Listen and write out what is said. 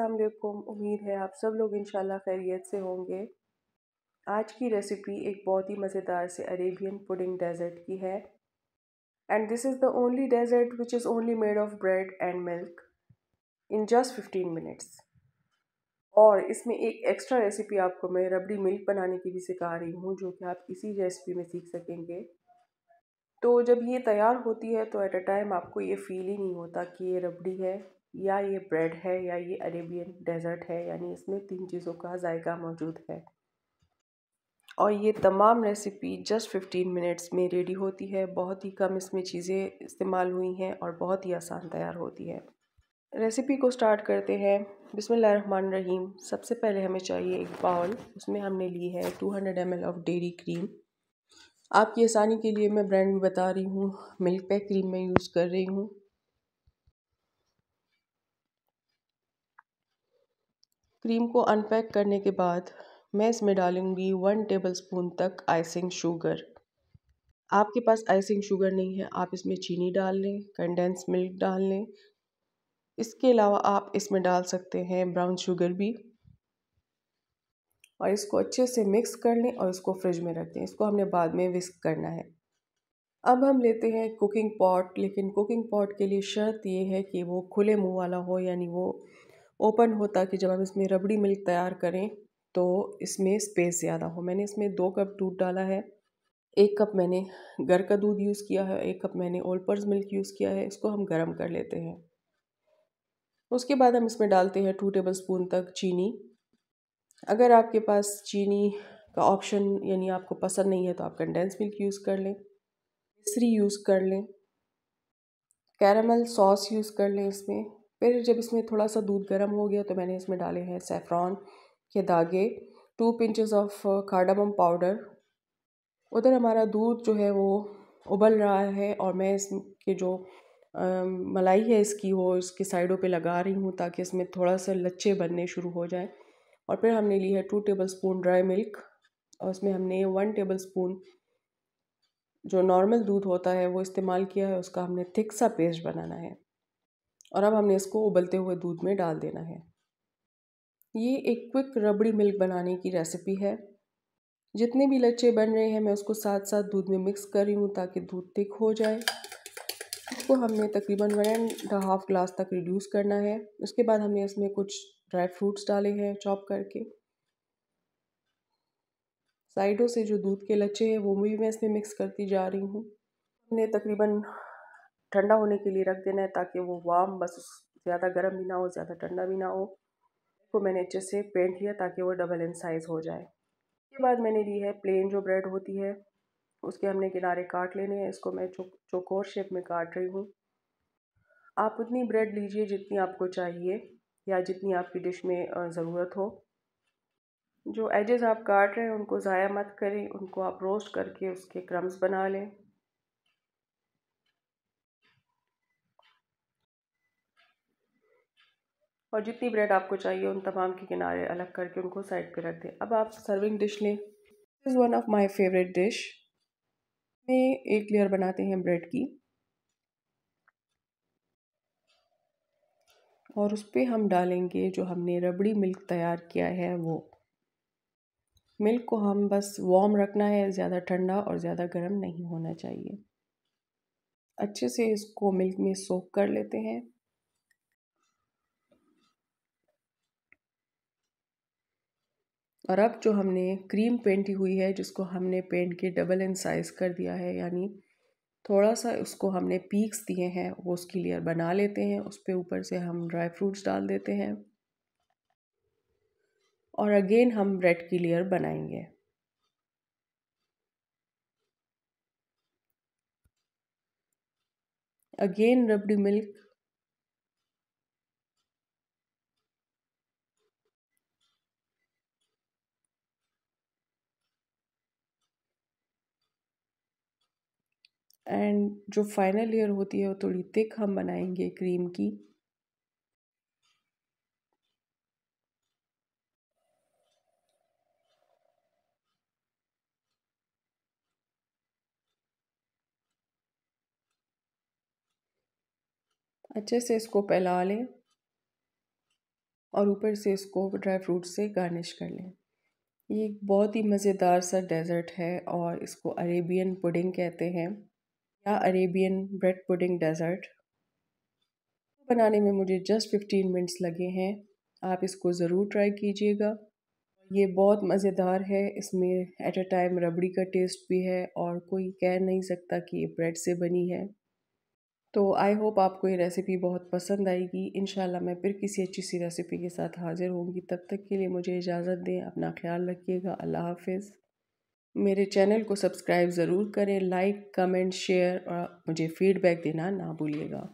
अल्लाम उम्मीद है आप सब लोग इन खैरियत से होंगे आज की रेसिपी एक बहुत ही मज़ेदार से अरेबियन पुडिंग डेजर्ट की है and this is the only dessert which is only made of bread and milk in just fifteen minutes और इसमें एक एक्स्ट्रा रेसिपी आपको मैं रबड़ी मिल्क बनाने की भी सिखा रही हूँ जो कि आप इसी रेसिपी में सीख सकेंगे तो जब ये तैयार होती है तो एट अ टाइम आपको ये फील ही नहीं होता कि ये रबड़ी है या ये ब्रेड है या ये अरेबियन डेजर्ट है यानी इसमें तीन चीज़ों का जायका मौजूद है और ये तमाम रेसिपी जस्ट फिफ्टीन मिनट्स में रेडी होती है बहुत ही कम इसमें चीज़ें इस्तेमाल हुई हैं और बहुत ही आसान तैयार होती है रेसिपी को स्टार्ट करते हैं बिसमान रहीम सबसे पहले हमें चाहिए एक बाउल उसमें हमने ली है 200 हंड्रेड ऑफ़ डेरी क्रीम आपकी आसानी के लिए मैं ब्रांड भी बता रही हूँ मिल्क पैक क्रीम मैं यूज़ कर रही हूँ क्रीम को अनपैक करने के बाद मैं इसमें डालूँगी वन टेबलस्पून तक आइसिंग शुगर आपके पास आइसिंग शुगर नहीं है आप इसमें चीनी डाल लें कंडेंस मिल्क डाल लें इसके अलावा आप इसमें डाल सकते हैं ब्राउन शुगर भी और इसको अच्छे से मिक्स कर लें और इसको फ्रिज में रख दें इसको हमने बाद में विस्क करना है अब हम लेते हैं कुकिंग पॉट लेकिन कुकिंग पॉट के लिए शर्त ये है कि वो खुले मुँह वाला हो यानी वो ओपन हो ताकि जब हम इसमें रबड़ी मिल्क तैयार करें तो इसमें स्पेस ज़्यादा हो मैंने इसमें दो कप दूध डाला है एक कप मैंने घर का दूध यूज़ किया है एक कप मैंने ओल्पर्स मिल्क यूज़ किया है इसको हम गर्म कर लेते हैं उसके बाद हम इसमें डालते हैं टू टेबल स्पून तक चीनी अगर आपके पास चीनी का ऑप्शन यानी आपको पसंद नहीं है तो आप कंडेंस मिल्क यूज़ कर लें मिश्री यूज़ कर लें कैरामल सॉस यूज़ कर लें इसमें फिर जब इसमें थोड़ा सा दूध गर्म हो गया तो मैंने इसमें डाले हैं सेफ्रॉन के दागे two pinches of cardamom powder उधर हमारा दूध जो है वो उबल रहा है और मैं इसके जो मलाई है इसकी वो इसके साइडों पे लगा रही हूँ ताकि इसमें थोड़ा सा लच्छे बनने शुरू हो जाए और फिर हमने ली है two tablespoon dry milk और उसमें हमने वन टेबल स्पून जो नॉर्मल दूध होता है वो इस्तेमाल किया है उसका हमने थिक सा पेस्ट बनाना है और अब हमने इसको उबलते हुए दूध में डाल देना है ये एक क्विक रबड़ी मिल्क बनाने की रेसिपी है जितने भी लच्छे बन रहे हैं मैं उसको साथ साथ दूध में मिक्स कर रही हूँ ताकि दूध थिक हो जाए इसको हमने तकरीबन वन एंड हाफ ग्लास तक रिड्यूस करना है उसके बाद हमने इसमें कुछ ड्राई फ्रूट्स डाले हैं चॉप करके साइडों से जो दूध के लच्छे हैं वो भी मैं इसमें मिक्स करती जा रही हूँ हमने तकरीबन ठंडा होने के लिए रख देना है ताकि वो वाम बस ज़्यादा गर्म भी ना हो ज़्यादा ठंडा भी ना हो उसको मैंने अच्छे से पेंट लिया ताकि वो डबल इन साइज़ हो जाए उसके बाद मैंने ली है प्लेन जो ब्रेड होती है उसके हमने किनारे काट लेने हैं इसको मैं चो चौकोर शेप में काट रही हूँ आप उतनी ब्रेड लीजिए जितनी आपको चाहिए या जितनी आपकी डिश में ज़रूरत हो जो एजेस आप काट रहे हैं उनको ज़ाया मत करें उनको आप रोस्ट करके उसके क्रम्स बना लें और जितनी ब्रेड आपको चाहिए उन तमाम के किनारे अलग करके उनको साइड पे रख दें अब आप सर्विंग डिश लें is one of my favourite dish में एक लेयर बनाते हैं ब्रेड की और उस पर हम डालेंगे जो हमने रबड़ी मिल्क तैयार किया है वो मिल्क को हम बस वार्म रखना है ज़्यादा ठंडा और ज़्यादा गर्म नहीं होना चाहिए अच्छे से इसको मिल्क में सोख कर लेते हैं और अब जो हमने क्रीम पेंट हुई है जिसको हमने पेंट के डबल इन साइज़ कर दिया है यानी थोड़ा सा उसको हमने पीक्स दिए हैं वो उसकी लेयर बना लेते हैं उस पर ऊपर से हम ड्राई फ्रूट्स डाल देते हैं और अगेन हम ब्रेड की लेयर बनाएंगे अगेन रबड़ी मिल्क एंड जो फाइनल लेयर होती है वो थोड़ी थिक हम बनाएंगे क्रीम की अच्छे से इसको फैला लें और ऊपर से इसको ड्राई फ्रूट से गार्निश कर लें ये एक बहुत ही मज़ेदार सा डेजर्ट है और इसको अरेबियन पुडिंग कहते हैं या अरेबियन ब्रेड पुडिंग डेजर्ट बनाने में मुझे जस्ट फिफ्टीन मिनट्स लगे हैं आप इसको ज़रूर ट्राई कीजिएगा ये बहुत मज़ेदार है इसमें एट अ टाइम रबड़ी का टेस्ट भी है और कोई कह नहीं सकता कि ये ब्रेड से बनी है तो आई होप आपको ये रेसिपी बहुत पसंद आएगी इन मैं फिर किसी अच्छी सी रेसिपी के साथ हाज़िर होंगी तब तक के लिए मुझे इजाज़त दें अपना ख्याल रखिएगा अल्लाह हाफिज़ मेरे चैनल को सब्सक्राइब ज़रूर करें लाइक कमेंट शेयर और मुझे फीडबैक देना ना भूलिएगा